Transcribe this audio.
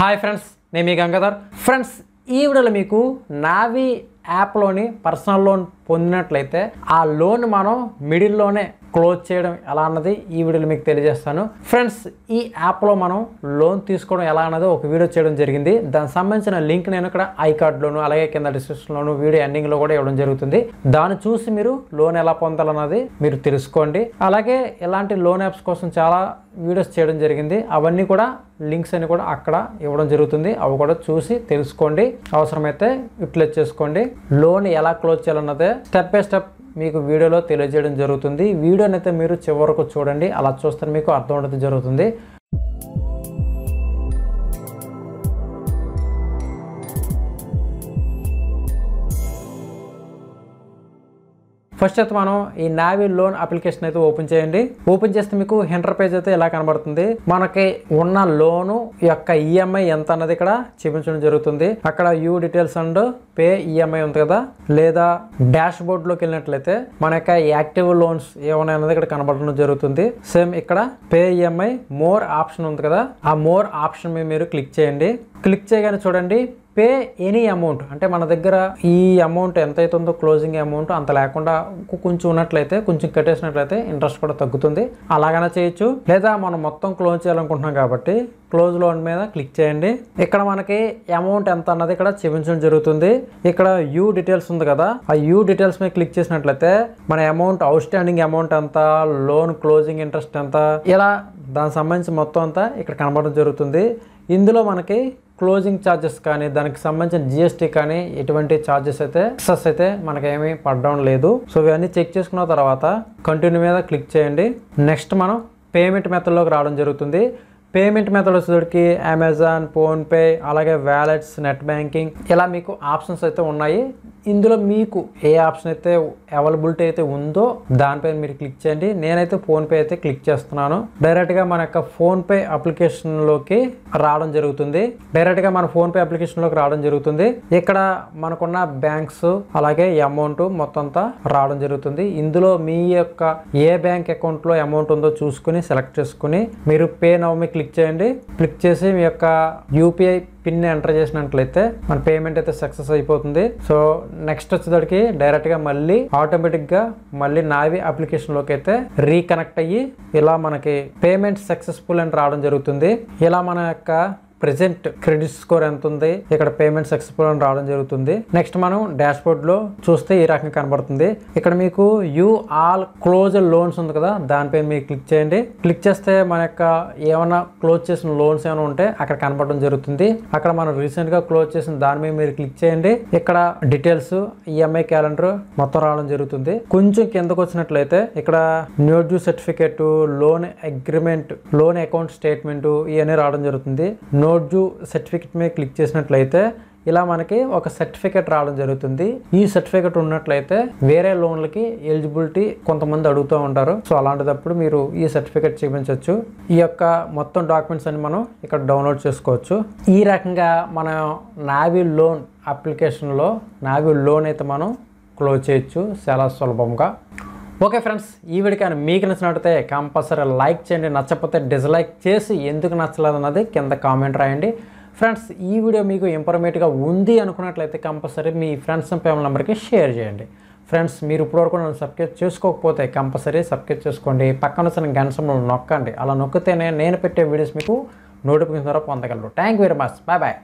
hi friends నేను మీ Gangadhar friends ఈ వీడియోలో మీకు నావీ యాప్లోని పర్సనల్ లోన్ పొందినట్లయితే ఆ లోన్ మనం మిడిల్లోనే క్లోజ్ చేయడం ఎలా అన్నది ఈ వీడియోలో మీకు తెలియజేస్తాను ఫ్రెండ్స్ ఈ యాప్లో మనం లోన్ తీసుకోవడం ఎలా అన్నది ఒక వీడియో చేయడం జరిగింది దానికి సంబంధించిన లింక్ నేను ఇక్కడ ఐ కార్డ్లోను అలాగే కింద డిస్క్రిప్షన్లోను వీడియో ఎండింగ్లో కూడా ఇవ్వడం జరుగుతుంది దాన్ని చూసి మీరు లోన్ ఎలా పొందాలన్నది మీరు తెలుసుకోండి అలాగే ఇలాంటి లోన్ యాప్స్ కోసం చాలా వీడియోస్ చేయడం జరిగింది అవన్నీ కూడా లింక్స్ అన్ని కూడా అక్కడ ఇవ్వడం జరుగుతుంది అవి కూడా చూసి తెలుసుకోండి అవసరమైతే యూటిలైజ్ చేసుకోండి లోన్ ఎలా క్లోజ్ చేయాలన్నదే స్టెప్ బై స్టెప్ మీకు వీడియోలో తెలియజేయడం జరుగుతుంది వీడియోనైతే మీరు చివరకు చూడండి అలా చూస్తే మీకు అర్థం ఉండదు జరుగుతుంది ఫస్ట్ అయితే మనం ఈ నావీ లోన్ అప్లికేషన్ అయితే ఓపెన్ చేయండి ఓపెన్ చేస్తే మీకు హెంటర్ పేజ్ అయితే ఎలా కనబడుతుంది మనకి ఉన్న లోను యొక్క ఈఎంఐ ఎంత అన్నది ఇక్కడ చూపించడం జరుగుతుంది అక్కడ view details and pay EMI ఉంది కదా లేదా డాష్ బోర్డ్ లోకి వెళ్ళినట్లయితే మన యొక్క యాక్టివ్ లోన్స్ ఏమైనా అనేది ఇక్కడ కనబడడం జరుగుతుంది సేమ్ ఇక్కడ పే ఈఎంఐ మోర్ ఆప్షన్ ఉంది కదా ఆ మోర్ ఆప్షన్ మీరు క్లిక్ చేయండి క్లిక్ చేయగానే చూడండి పే ఎనీ అమౌంట్ అంటే మన దగ్గర ఈ అమౌంట్ ఎంత అవుతుందో క్లోజింగ్ అమౌంట్ అంత లేకుండా కొంచెం ఉన్నట్లయితే కొంచెం కట్టేసినట్లయితే ఇంట్రెస్ట్ కూడా తగ్గుతుంది అలాగనే చేయొచ్చు లేదా మనం మొత్తం క్లోజ్ చేయాలనుకుంటున్నాం కాబట్టి క్లోజ్ లోన్ మీద క్లిక్ చేయండి ఇక్కడ మనకి అమౌంట్ ఎంత అన్నది ఇక్కడ చూపించడం జరుగుతుంది ఇక్కడ యూ డీటెయిల్స్ ఉంది కదా ఆ యూ డీటెయిల్స్ మీద క్లిక్ చేసినట్లయితే మన అమౌంట్ అవుట్ స్టాండింగ్ అమౌంట్ ఎంత లోన్ క్లోజింగ్ ఇంట్రెస్ట్ ఎంత ఇలా దానికి సంబంధించి మొత్తం అంతా ఇక్కడ కనబడడం జరుగుతుంది ఇందులో మనకి క్లోజింగ్ ఛార్జెస్ కానీ దానికి సంబంధించిన జిఎస్టీ కానీ ఎటువంటి ఛార్జెస్ అయితే ఎక్సెస్ అయితే ఏమి పడడం లేదు సో ఇవన్నీ చెక్ చేసుకున్న తర్వాత కంటిన్యూ మీద క్లిక్ చేయండి నెక్స్ట్ మనం పేమెంట్ మెథడ్లోకి రావడం జరుగుతుంది పేమెంట్ మెథడ్ వచ్చేసరికి అమెజాన్ ఫోన్పే అలాగే వ్యాలెట్స్ నెట్ బ్యాంకింగ్ ఇలా మీకు ఆప్షన్స్ అయితే ఉన్నాయి ఇందులో మీకు ఏ ఆప్షన్ అయితే అవైలబిలిటీ అయితే ఉందో దానిపైన మీరు క్లిక్ చేయండి నేనైతే ఫోన్పే అయితే క్లిక్ చేస్తున్నాను డైరెక్ట్గా మన యొక్క ఫోన్పే అప్లికేషన్లోకి రావడం జరుగుతుంది డైరెక్ట్గా మన ఫోన్పే అప్లికేషన్లోకి రావడం జరుగుతుంది ఇక్కడ మనకున్న బ్యాంక్స్ అలాగే అమౌంట్ మొత్తం అంతా రావడం జరుగుతుంది ఇందులో మీ యొక్క ఏ బ్యాంక్ అకౌంట్లో అమౌంట్ ఉందో చూసుకుని సెలెక్ట్ చేసుకుని మీరు పే నవ్మి క్లిక్ చేయండి క్లిక్ చేసి మీ యొక్క యూపీఐ పిన్ ఎంటర్ చేసినట్లయితే మన పేమెంట్ అయితే సక్సెస్ అయిపోతుంది సో నెక్స్ట్ వచ్చేదానికి డైరెక్ట్గా మళ్ళీ ఆటోమేటిక్గా మళ్ళీ నావి అప్లికేషన్లోకి అయితే రీకనెక్ట్ అయ్యి ఇలా మనకి పేమెంట్ సక్సెస్ఫుల్ అని రావడం జరుగుతుంది ఇలా మన యొక్క ప్రెసెంట్ క్రెడిట్ స్కోర్ ఎంత ఉంది ఇక్కడ పేమెంట్ సక్సెస్ఫుల్ అని రావడం జరుగుతుంది నెక్స్ట్ మనం డాష్ బోర్డ్ లో చూస్తే ఈ రకంగా కనబడుతుంది ఇక్కడ మీకు యూ ఆల్ క్లోజ్ లోన్స్ ఉంది కదా దానిపై మీరు క్లిక్ చేయండి క్లిక్ చేస్తే మన యొక్క ఏమైనా క్లోజ్ చేసిన లోన్స్ ఏమైనా ఉంటే అక్కడ కనబడడం జరుగుతుంది అక్కడ మనం రీసెంట్ గా క్లోజ్ చేసిన దాని మీద మీరు క్లిక్ చేయండి ఇక్కడ డీటెయిల్స్ ఈఎంఐ క్యాలెండర్ మొత్తం రావడం జరుగుతుంది కొంచెం కిందకు వచ్చినట్లయితే ఇక్కడ no due certificate loan agreement loan account statement ఇవన్నీ రావడం జరుగుతుంది నో జోడ్జు సర్టిఫికెట్ మీద క్లిక్ చేసినట్లయితే ఇలా మనకి ఒక సర్టిఫికేట్ రావడం జరుగుతుంది ఈ సర్టిఫికేట్ ఉన్నట్లయితే వేరే లోన్లకి ఎలిజిబిలిటీ కొంతమంది అడుగుతూ ఉంటారు సో అలాంటిదప్పుడు మీరు ఈ సర్టిఫికెట్ చూపించవచ్చు ఈ యొక్క మొత్తం డాక్యుమెంట్స్ అని మనం ఇక్కడ డౌన్లోడ్ చేసుకోవచ్చు ఈ రకంగా మనం నావీ లోన్ అప్లికేషన్లో నావీ లోన్ అయితే మనం క్లోజ్ చేయొచ్చు చాలా సులభంగా ఓకే ఫ్రెండ్స్ ఈ వీడియో కానీ మీకు నచ్చినట్టయితే కంపల్సరీ లైక్ చేయండి నచ్చకపోతే డిస్లైక్ చేసి ఎందుకు నచ్చలేదు అన్నది కింద కామెంట్ రాయండి ఫ్రెండ్స్ ఈ వీడియో మీకు ఇంఫర్మేటివ్గా ఉంది అనుకున్నట్లయితే కంపల్సరీ మీ ఫ్రెండ్స్ అండ్ ఫ్యామిలీ నెంబర్కి షేర్ చేయండి ఫ్రెండ్స్ మీరు ఇప్పటివరకు నన్ను సబ్స్క్రైబ్ చేసుకోకపోతే కంపల్సరీ సబ్స్క్రైబ్ చేసుకోండి పక్కన వచ్చిన గంట నొక్కండి అలా నొక్కితేనే నేను పెట్టే వీడియోస్ మీకు నోటిఫికేషన్ ద్వారా పొందగలరు thank very much bye bye